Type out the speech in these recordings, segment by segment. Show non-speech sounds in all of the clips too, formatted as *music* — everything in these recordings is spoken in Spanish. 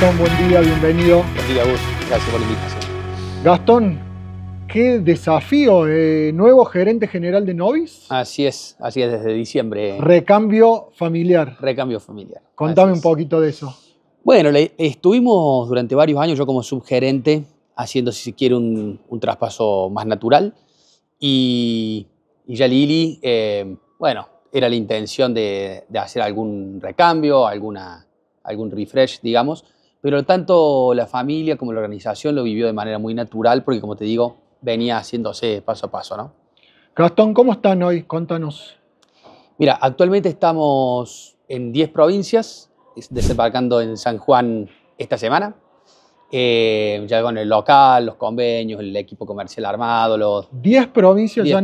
Gastón, buen día, bienvenido. Buen día, Gus. Gracias por la invitación. Gastón, qué desafío, eh, nuevo gerente general de Novis. Así es, así es desde diciembre. Recambio familiar. Recambio familiar. Contame un poquito de eso. Bueno, estuvimos durante varios años, yo como subgerente, haciendo, si se quiere, un, traspaso más natural. Y, ya Lili, eh, bueno, era la intención de, hacer algún recambio, alguna, algún refresh, digamos. Pero tanto la familia como la organización lo vivió de manera muy natural porque, como te digo, venía haciéndose paso a paso, ¿no? Gastón, ¿cómo están hoy? Cuéntanos. Mira, actualmente estamos en 10 provincias, desembarcando en San Juan esta semana. Eh, ya con el local, los convenios, el equipo comercial armado, los... 10 provincias ya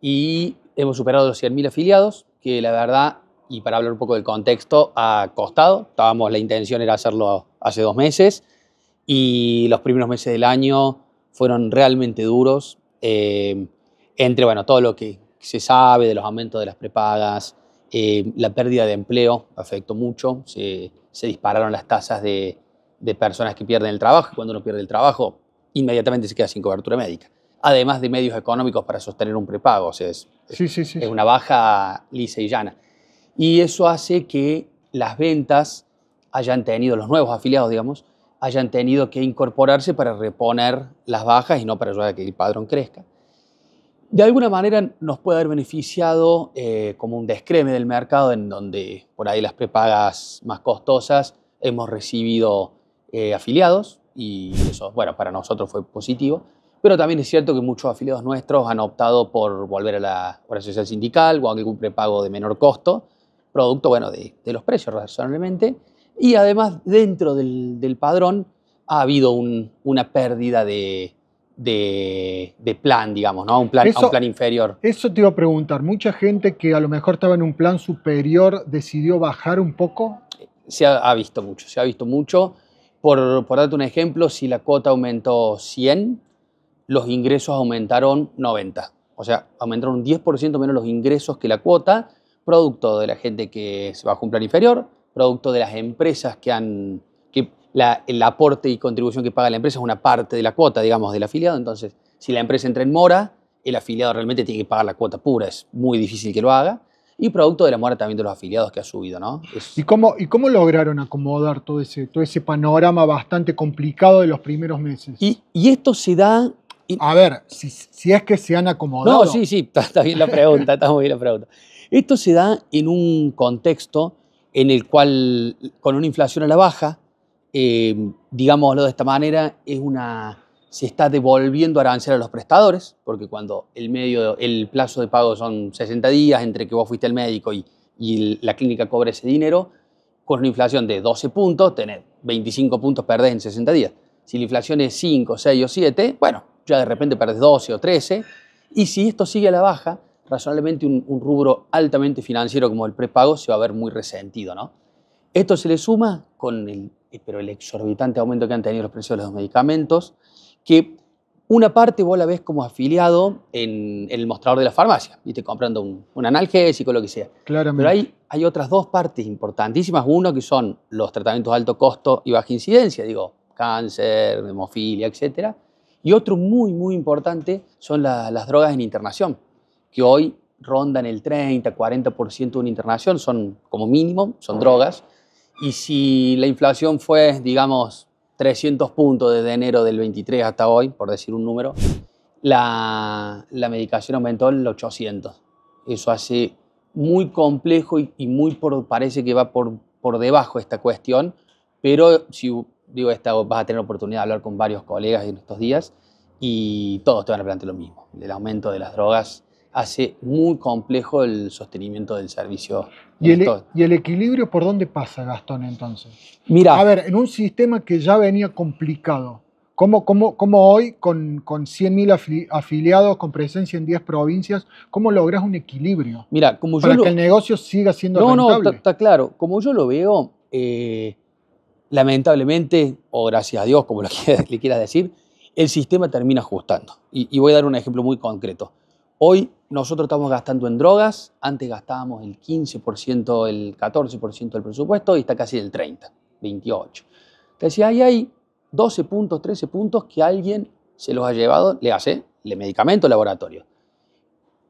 Y hemos superado los 100.000 afiliados, que la verdad y para hablar un poco del contexto, ha costado. Estábamos, la intención era hacerlo hace dos meses y los primeros meses del año fueron realmente duros. Eh, entre bueno, todo lo que se sabe de los aumentos de las prepagas, eh, la pérdida de empleo afectó mucho, se, dispararon las tasas de, personas que pierden el trabajo, cuando uno pierde el trabajo, inmediatamente se queda sin cobertura médica, además de medios económicos para sostener un prepago, es, es una baja lisa y llana y eso hace que las ventas hayan tenido, los nuevos afiliados, digamos, hayan tenido que incorporarse para reponer las bajas y no para ayudar a que el padrón crezca. De alguna manera nos puede haber beneficiado eh, como un descreme del mercado en donde por ahí las prepagas más costosas hemos recibido eh, afiliados y eso, bueno, para nosotros fue positivo. Pero también es cierto que muchos afiliados nuestros han optado por volver a la asociación sindical o a algún prepago de menor costo producto bueno, de, los precios, razonablemente. Y además, dentro del, padrón ha habido una pérdida de, plan, digamos, ¿no? Un plan, a un plan inferior. Eso te iba a preguntar. ¿Mucha gente que a lo mejor estaba en un plan superior decidió bajar un poco? Se ha, visto mucho, se ha visto mucho. Por, por darte un ejemplo, si la cuota aumentó 100, los ingresos aumentaron 90. O sea, aumentaron un 10% menos los ingresos que la cuota producto de la gente que se bajo un plan inferior, producto de las empresas que han, que el aporte y contribución que paga la empresa es una parte de la cuota, digamos, del afiliado. Entonces, si la empresa entra en mora, el afiliado realmente tiene que pagar la cuota pura, es muy difícil que lo haga. Y producto de la mora también de los afiliados que ha subido, ¿no? ¿Y, cómo, ¿Y cómo lograron acomodar todo ese, todo ese panorama bastante complicado de los primeros meses? Y, y esto se da a ver, si, si, es que se han acomodado. No, sí, sí, *laughs* está, bien la pregunta, está muy bien la pregunta. Esto se da en un contexto en el cual, con una inflación a la baja, eh, digámoslo de esta manera, es una, se está devolviendo arancel a los prestadores, porque cuando el, medio, el plazo de pago son 60 días entre que vos fuiste al médico y, y la clínica cobra ese dinero, con una inflación de 12 puntos, tenés 25 puntos perdés en 60 días. Si la inflación es 5, 6 o 7, bueno, ya de repente perdés 12 o 13. Y si esto sigue a la baja, razonablemente un, rubro altamente financiero como el prepago se va a ver muy resentido. ¿no? Esto se le suma con el, eh, pero el exorbitante aumento que han tenido los precios de los medicamentos, que una parte vos la ves como afiliado en, el mostrador de la farmacia, ¿viste? comprando un, analgésico, lo que sea. Pero hay, otras dos partes importantísimas. Uno que son los tratamientos de alto costo y baja incidencia, digo, cáncer, hemofilia, etc. Y otro muy, muy importante son las drogas en internación que hoy rondan el 30, 40% de una internación, son como mínimo, son drogas. Y si la inflación fue, digamos, 300 puntos desde enero del 23 hasta hoy, por decir un número, la, medicación aumentó en 800. Eso hace muy complejo y, muy parece que va por, por debajo esta cuestión, pero si digo, esta, vas a tener oportunidad de hablar con varios colegas en estos días y todos te van a plantear lo mismo, el aumento de las drogas hace muy complejo el sostenimiento del servicio. ¿Y el, e- equilibrio por dónde pasa, Gastón, entonces? Mira. A ver, en un sistema que ya venía complicado, ¿Cómo, cómo, hoy, con, con 100.000 afiliados, con presencia en 10 provincias, cómo logras un equilibrio? Mira, para que el negocio siga siendo no, rentable. No, no, está claro. Como yo lo veo, eh, lamentablemente, o gracias a Dios, como lo *laughs* le quieras decir, el sistema termina ajustando. Y, y, voy a dar un ejemplo muy concreto. Hoy nosotros estamos gastando en drogas, antes gastábamos el 15%, el 14% del presupuesto y está casi el 30%, 28%. Decía, ahí hay 12 puntos, 13 puntos que alguien se los ha llevado, le hace, le medicamento, laboratorio.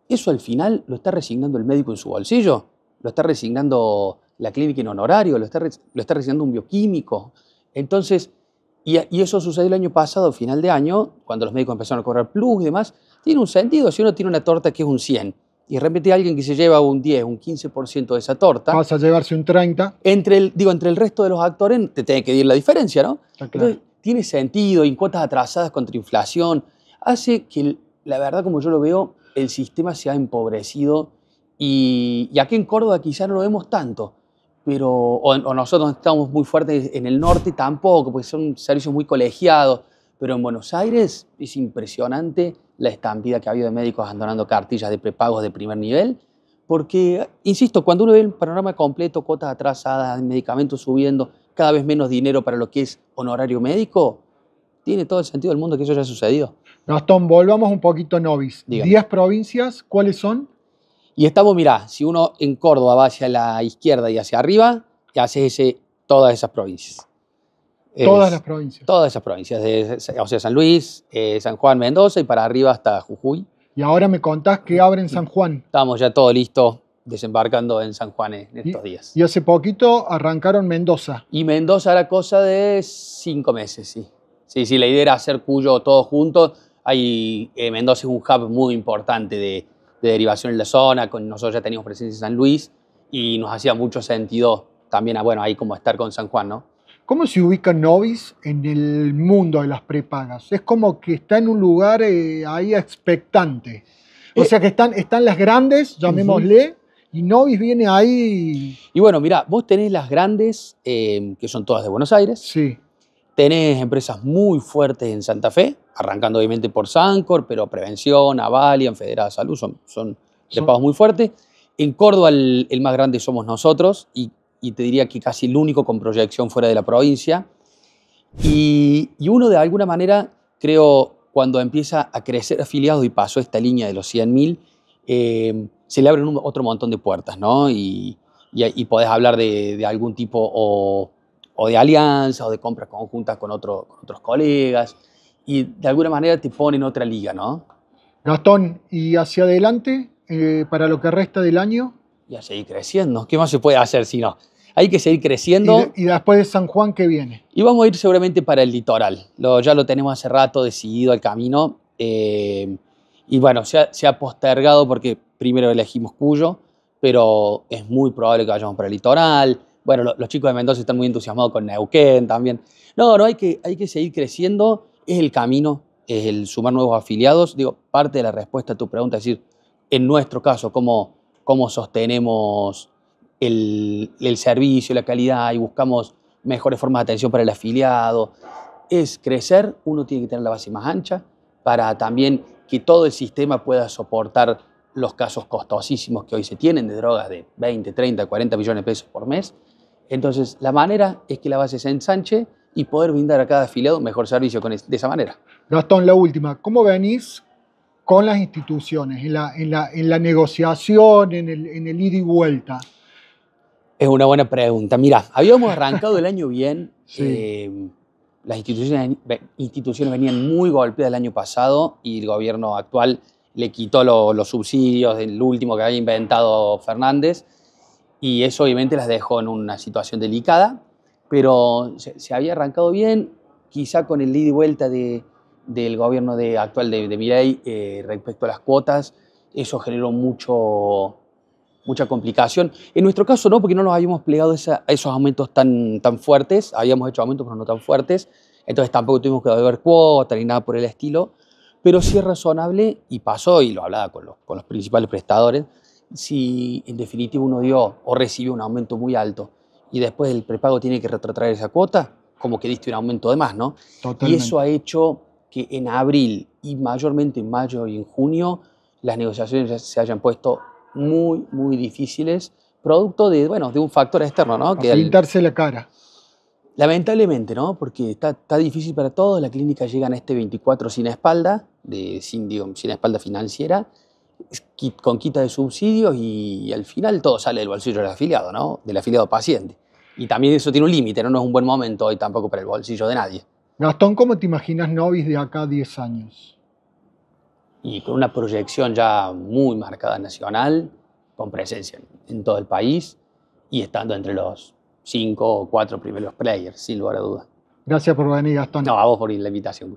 Eso al final lo está resignando el médico en su bolsillo, lo está resignando la clínica en honorario, lo está, lo está resignando un bioquímico. Entonces, y, eso sucedió el año pasado, final de año, cuando los médicos empezaron a cobrar plus y demás. Tiene un sentido, si uno tiene una torta que es un 100 y de repente alguien que se lleva un 10, un 15% de esa torta. Vas a llevarse un 30. Entre el, digo, entre el resto de los actores te tiene que ir la diferencia, ¿no? tiene sentido, y en cuotas atrasadas contra inflación, hace que, la verdad, como yo lo veo, el sistema se ha empobrecido y, y aquí en Córdoba quizá no lo vemos tanto, pero, o, nosotros estamos muy fuertes en el norte tampoco, porque son servicios muy colegiados, pero en Buenos Aires es impresionante la estampida que ha habido de médicos abandonando cartillas de prepagos de primer nivel, porque, insisto, cuando uno ve el panorama completo, cuotas atrasadas, medicamentos subiendo, cada vez menos dinero para lo que es honorario médico, tiene todo el sentido del mundo que eso haya sucedido. Gastón, volvamos un poquito novis. diez provincias, ¿cuáles son? Y estamos, mirá, si uno en Córdoba va hacia la izquierda y hacia arriba, ya haces todas esas provincias. Todas las provincias. Todas esas provincias, de, o sea, San Luis, eh, San Juan, Mendoza y para arriba hasta Jujuy. Y ahora me contás que abren San Juan. Estamos ya todo listo desembarcando en San Juan en estos días. Y hace poquito arrancaron Mendoza. Y Mendoza era cosa de cinco meses, sí. Sí, sí, la idea era hacer Cuyo todo junto. Ahí eh, Mendoza es un hub muy importante de, derivación en la zona, con, nosotros ya teníamos presencia en San Luis y nos hacía mucho sentido también, ah, bueno, ahí como estar con San Juan, ¿no? ¿Cómo se ubica Novis en el mundo de las prepagas? Es como que está en un lugar eh, ahí expectante. O eh, sea que están, están las grandes, llamémosle, y Novis viene ahí. Y bueno, mira, vos tenés las grandes, eh, que son todas de Buenos Aires. Sí. Tenés empresas muy fuertes en Santa Fe, arrancando obviamente por Sancor, pero Prevención, Avalia, Federada Salud son, son de muy fuertes. En Córdoba el, más grande somos nosotros y, te diría que casi el único con proyección fuera de la provincia. Y, uno de alguna manera, creo, cuando empieza a crecer afiliados y pasó esta línea de los 100.000, eh, se le abren otro montón de puertas, ¿no? Y, y, podés hablar de algún tipo o o de alianza o de compras conjuntas con, con otros colegas y de alguna manera te pone en otra liga, ¿no? Gastón, ¿y hacia adelante eh, para lo que resta del año? Y a seguir creciendo. ¿Qué más se puede hacer si no? Hay que seguir creciendo. ¿Y, después de San Juan qué viene? Y vamos a ir seguramente para el litoral. ya lo tenemos hace rato decidido el camino. Eh, y bueno, se ha, se ha, postergado porque primero elegimos Cuyo, pero es muy probable que vayamos para el litoral. Bueno, los chicos de Mendoza están muy entusiasmados con Neuquén también. No, no, hay que, hay que seguir creciendo. Es el camino, es el sumar nuevos afiliados. Digo, parte de la respuesta a tu pregunta es decir, en nuestro caso, ¿cómo, cómo sostenemos el, el servicio, la calidad y buscamos mejores formas de atención para el afiliado? Es crecer, uno tiene que tener la base más ancha para también que todo el sistema pueda soportar los casos costosísimos que hoy se tienen de drogas de 20, 30, 40 millones de pesos por mes entonces, la manera es que la base se ensanche y poder brindar a cada afiliado mejor servicio con de esa manera. Gastón, la última, ¿cómo venís con las instituciones, en la, negociación, en el, en ida y vuelta? Es una buena pregunta. Mira, habíamos arrancado el *laughs* año bien. Eh, las instituciones, venían muy golpeadas el año pasado y el gobierno actual le quitó los subsidios, del último que había inventado Fernández y eso obviamente las dejó en una situación delicada, pero se, había arrancado bien, quizá con el ida y vuelta de, del gobierno de, actual de, de Mireille, eh, respecto a las cuotas, eso generó mucho, mucha complicación. En nuestro caso no, porque no nos habíamos plegado a esos aumentos tan, tan fuertes, habíamos hecho aumentos pero no tan fuertes, entonces tampoco tuvimos que deber cuotas ni nada por el estilo, pero sí es razonable y pasó, y lo hablaba con los, con los principales prestadores, si en definitiva uno dio o recibió un aumento muy alto y después el prepago tiene que retrotraer esa cuota, como que diste un aumento de más, ¿no? Totalmente. Y eso ha hecho que en abril y mayormente en mayo y en junio las negociaciones se hayan puesto muy, muy difíciles, producto de, bueno, de un factor externo, ¿no? que pintarse la cara. Lamentablemente, ¿no? Porque está, difícil para todos. La clínica llega en este 24 sin espalda, sin espalda financiera, con quita de subsidios y, al final todo sale del bolsillo del afiliado, ¿no? Del afiliado paciente. Y también eso tiene un límite, ¿no? es un buen momento hoy tampoco para el bolsillo de nadie. Gastón, ¿cómo te imaginas Novis de acá 10 años? Y con una proyección ya muy marcada nacional, con presencia en todo el país y estando entre los 5 o 4 primeros players, sin lugar a dudas. Gracias por venir, Gastón. No, a vos por la invitación.